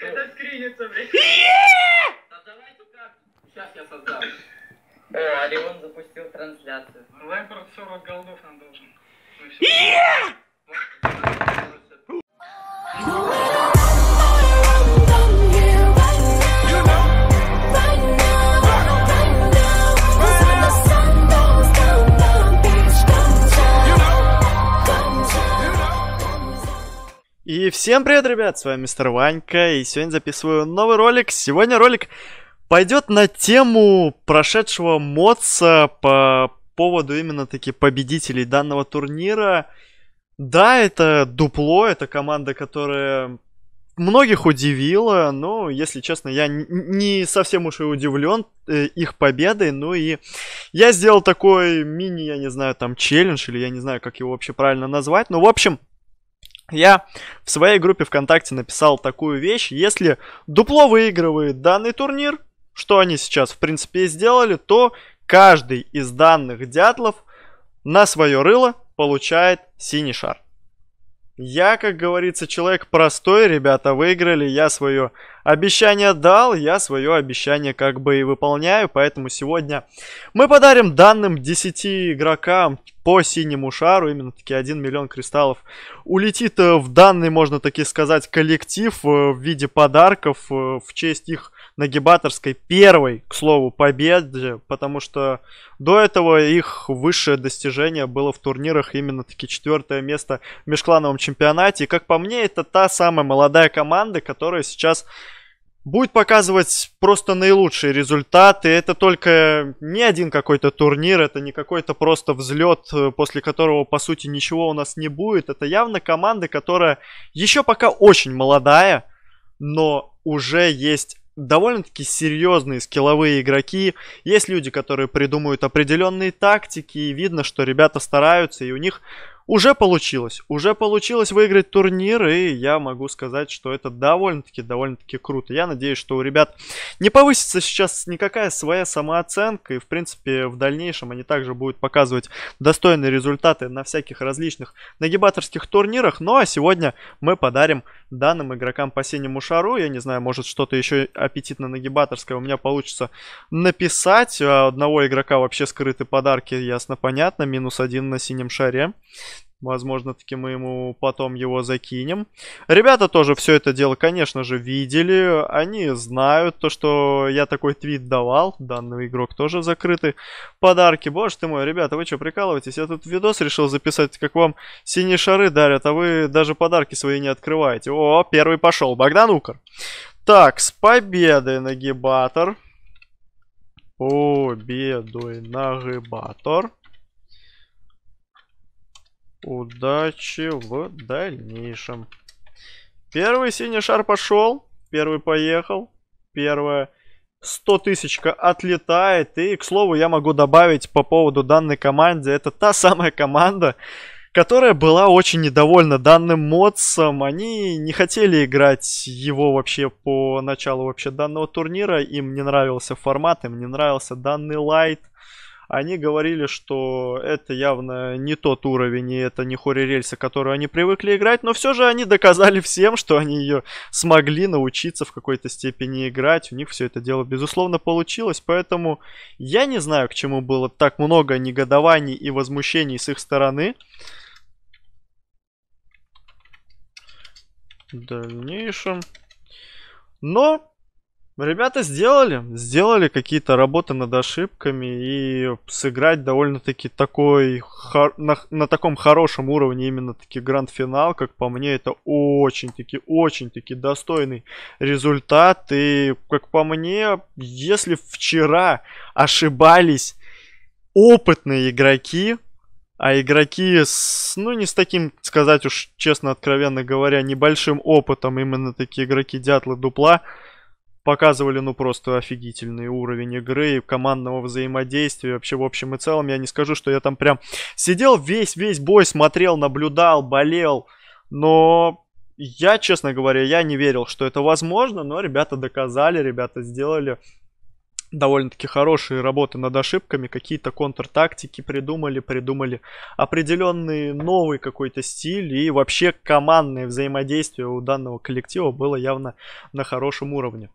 Это скринится, блядь. Создавай эту карту. Сейчас я создам. О, Орион запустил трансляцию. Лайбер 40 голдов нам должен. Yeah! Всем привет, ребят, с вами мистер Ванька, и сегодня записываю новый ролик. Сегодня ролик пойдет на тему прошедшего МОЦа по поводу именно таки победителей данного турнира. Да, это дупло, это команда, которая многих удивила, но, если честно, я не совсем уж и удивлен э, их победой, ну и я сделал такой мини, я не знаю, там челлендж, или я не знаю, как его вообще правильно назвать, но, ну, в общем, я в своей группе ВКонтакте написал такую вещь. Если дупло выигрывает данный турнир, что они сейчас в принципе и сделали, то каждый из данных дятлов на свое рыло получает синий шар. Я, как говорится, человек простой, ребята выиграли, я свое обещание дал, я свое обещание как бы и выполняю, поэтому сегодня мы подарим данным 10 игрокам по синему шару, именно таки 1 миллион кристаллов улетит э, в данный, можно таки сказать, коллектив э, в виде подарков э, в честь их нагибаторской первой, к слову, победе, потому что до этого их высшее достижение было в турнирах именно таки четвертое место в межклановом чемпионате. И как по мне, это та самая молодая команда, которая сейчас будет показывать просто наилучшие результаты. Это только не один какой-то турнир, это не какой-то просто взлет, после которого, по сути, ничего у нас не будет. Это явно команда, которая еще пока очень молодая, но уже есть довольно-таки серьезные скилловые игроки. Есть люди, которые придумают определенные тактики, и видно, что ребята стараются, и у них уже получилось. Уже получилось выиграть турнир, и я могу сказать, что это довольно-таки, довольно-таки круто. Я надеюсь, что у ребят не повысится сейчас никакая своя самооценка, и, в принципе, в дальнейшем они также будут показывать достойные результаты на всяких различных нагибаторских турнирах. Ну, а сегодня мы подарим данным игрокам по синему шару. Я не знаю, может, что-то еще аппетитно-нагибаторское у меня получится написать. У одного игрока вообще скрыты подарки, ясно-понятно. Минус один на синем шаре. Возможно, таки мы ему потом его закинем. Ребята тоже все это дело, конечно же, видели. Они знают то, что я такой твит давал. Данный игрок тоже закрыты. Подарки. Боже ты мой, ребята, вы что, прикалываетесь? Я тут видос решил записать, как вам синие шары дарят, а вы даже подарки свои не открываете. О, первый пошел. Богдан Укр. Так, с победой, нагибатор. Победой, нагибатор. Удачи в дальнейшем. Первый синий шар пошел. Первый поехал. первая 100 тысячка отлетает. И, к слову, я могу добавить по поводу данной команды. Это та самая команда, которая была очень недовольна данным модсом. Они не хотели играть его вообще по началу вообще данного турнира. Им не нравился формат, им не нравился данный лайт они говорили, что это явно не тот уровень, и это не хоррор-рельса, которую они привыкли играть, но все же они доказали всем, что они ее смогли научиться в какой-то степени играть. У них все это дело, безусловно, получилось, поэтому я не знаю, к чему было так много негодований и возмущений с их стороны. В дальнейшем. Но ребята сделали, сделали какие-то работы над ошибками и сыграть довольно-таки такой, на, на таком хорошем уровне именно таки гранд-финал, как по мне, это очень-таки, очень-таки достойный результат. И, как по мне, если вчера ошибались опытные игроки, а игроки с, ну, не с таким, сказать уж честно, откровенно говоря, небольшим опытом, именно такие игроки Дятлы Дупла, показывали, ну, просто офигительный уровень игры и командного взаимодействия. Вообще, в общем и целом, я не скажу, что я там прям сидел весь-весь бой, смотрел, наблюдал, болел, но я, честно говоря, я не верил, что это возможно, но ребята доказали, ребята сделали довольно-таки хорошие работы над ошибками, какие-то контртактики придумали, придумали определенный новый какой-то стиль, и вообще командное взаимодействие у данного коллектива было явно на хорошем уровне.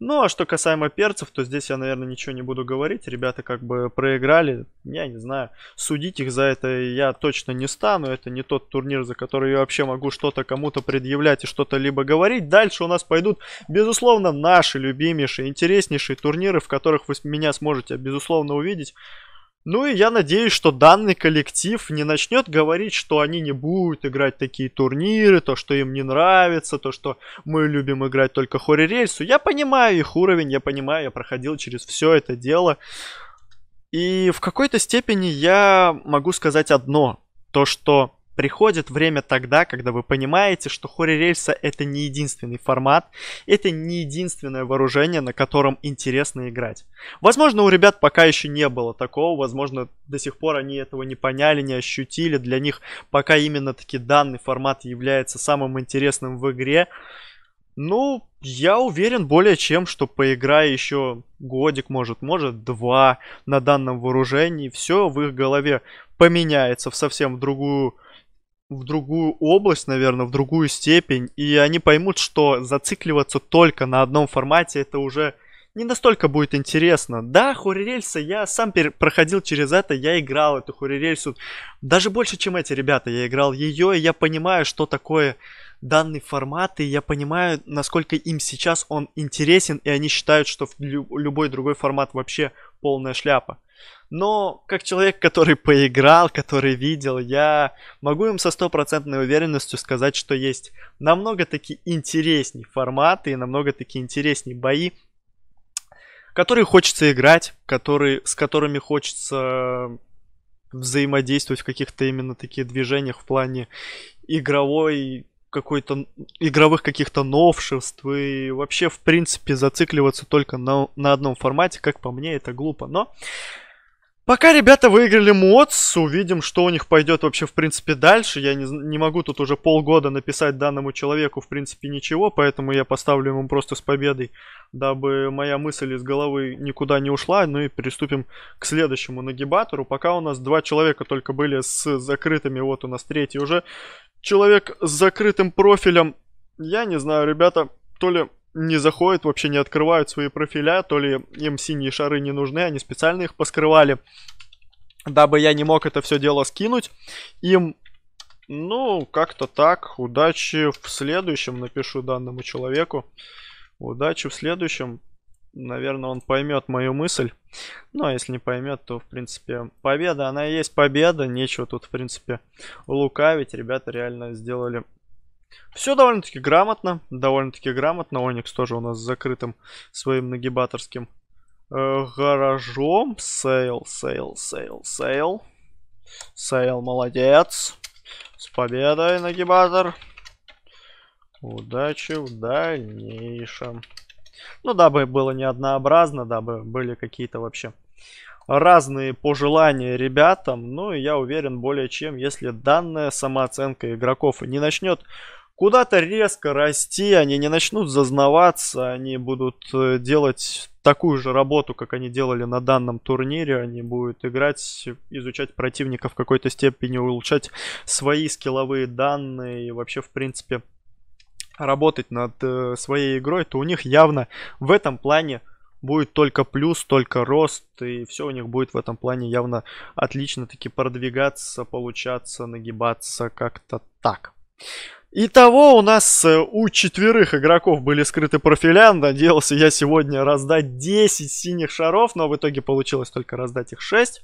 Ну, а что касаемо перцев, то здесь я, наверное, ничего не буду говорить. Ребята как бы проиграли. Я не знаю. Судить их за это я точно не стану. Это не тот турнир, за который я вообще могу что-то кому-то предъявлять и что-то либо говорить. Дальше у нас пойдут, безусловно, наши любимейшие, интереснейшие турниры, в которых вы меня сможете, безусловно, увидеть. Ну и я надеюсь, что данный коллектив не начнет говорить, что они не будут играть такие турниры, то, что им не нравится, то, что мы любим играть только хоррорельсу. Я понимаю их уровень, я понимаю, я проходил через все это дело. И в какой-то степени я могу сказать одно, то, что Приходит время тогда, когда вы понимаете, что рельса это не единственный формат, это не единственное вооружение, на котором интересно играть. Возможно, у ребят пока еще не было такого, возможно, до сих пор они этого не поняли, не ощутили. Для них пока именно таки данный формат является самым интересным в игре. Ну, я уверен более чем, что поиграя еще годик, может, может, два на данном вооружении, все в их голове поменяется в совсем другую в другую область, наверное, в другую степень, и они поймут, что зацикливаться только на одном формате это уже не настолько будет интересно. Да, хурирельса, я сам пер- проходил через это, я играл эту хурирельсу даже больше, чем эти ребята. Я играл ее, и я понимаю, что такое данный формат, и я понимаю, насколько им сейчас он интересен, и они считают, что любой другой формат вообще полная шляпа. Но как человек, который поиграл, который видел, я могу им со стопроцентной уверенностью сказать, что есть намного таки интересней форматы и намного таки интересней бои, которые хочется играть, которые, с которыми хочется взаимодействовать в каких-то именно таких движениях в плане игровой какой-то игровых каких-то новшеств и вообще в принципе зацикливаться только на, на одном формате, как по мне, это глупо. Но Пока ребята выиграли МОЦ, увидим, что у них пойдет вообще, в принципе, дальше. Я не, не могу тут уже полгода написать данному человеку, в принципе, ничего, поэтому я поставлю ему просто с победой, дабы моя мысль из головы никуда не ушла. Ну и приступим к следующему нагибатору. Пока у нас два человека только были с закрытыми, вот у нас третий уже. Человек с закрытым профилем. Я не знаю, ребята, то ли не заходят, вообще не открывают свои профиля, то ли им синие шары не нужны, они специально их поскрывали, дабы я не мог это все дело скинуть. Им, ну, как-то так, удачи в следующем, напишу данному человеку. Удачи в следующем. Наверное, он поймет мою мысль. Ну, а если не поймет, то, в принципе, победа, она и есть победа. Нечего тут, в принципе, лукавить. Ребята реально сделали все довольно-таки грамотно, довольно-таки грамотно. Оникс тоже у нас с закрытым своим нагибаторским э, гаражом. Сейл, сейл, сейл, сейл. Сейл, молодец. С победой, нагибатор. Удачи в дальнейшем. Ну, дабы было не однообразно, дабы были какие-то вообще разные пожелания ребятам. Ну, и я уверен более чем, если данная самооценка игроков не начнет куда-то резко расти, они не начнут зазнаваться, они будут э, делать такую же работу, как они делали на данном турнире, они будут играть, изучать противника в какой-то степени, улучшать свои скилловые данные и вообще, в принципе, работать над э, своей игрой, то у них явно в этом плане будет только плюс, только рост, и все у них будет в этом плане явно отлично таки продвигаться, получаться, нагибаться, как-то так. Итого у нас э, у четверых игроков были скрыты профиля. Надеялся я сегодня раздать 10 синих шаров, но в итоге получилось только раздать их 6.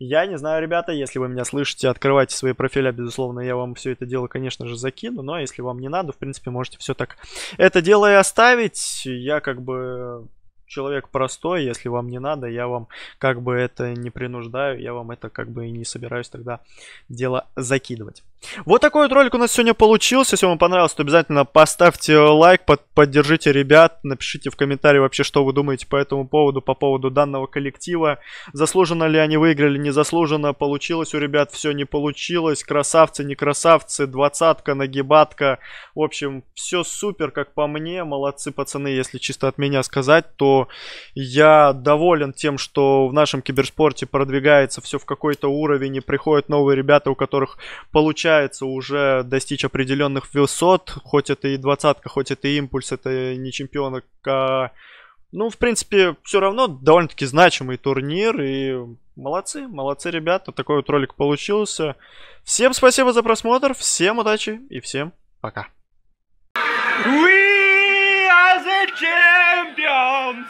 Я не знаю, ребята, если вы меня слышите, открывайте свои профиля, безусловно, я вам все это дело, конечно же, закину, но если вам не надо, в принципе, можете все так это дело и оставить. Я как бы человек простой, если вам не надо, я вам как бы это не принуждаю, я вам это как бы и не собираюсь тогда дело закидывать. Вот такой вот ролик у нас сегодня получился. Если вам понравилось, то обязательно поставьте лайк, под, поддержите ребят, напишите в комментарии вообще, что вы думаете по этому поводу, по поводу данного коллектива. Заслуженно ли они выиграли, не заслуженно, получилось у ребят, все не получилось, красавцы, не красавцы, двадцатка, нагибатка. В общем, все супер, как по мне, молодцы пацаны, если чисто от меня сказать, то я доволен тем, что в нашем киберспорте продвигается все в какой-то уровень и приходят новые ребята, у которых получается получается уже достичь определенных высот, хоть это и двадцатка, хоть это и импульс, это не чемпионок, а... Ну, в принципе, все равно довольно-таки значимый турнир, и молодцы, молодцы ребята, такой вот ролик получился. Всем спасибо за просмотр, всем удачи и всем пока. We are the champions!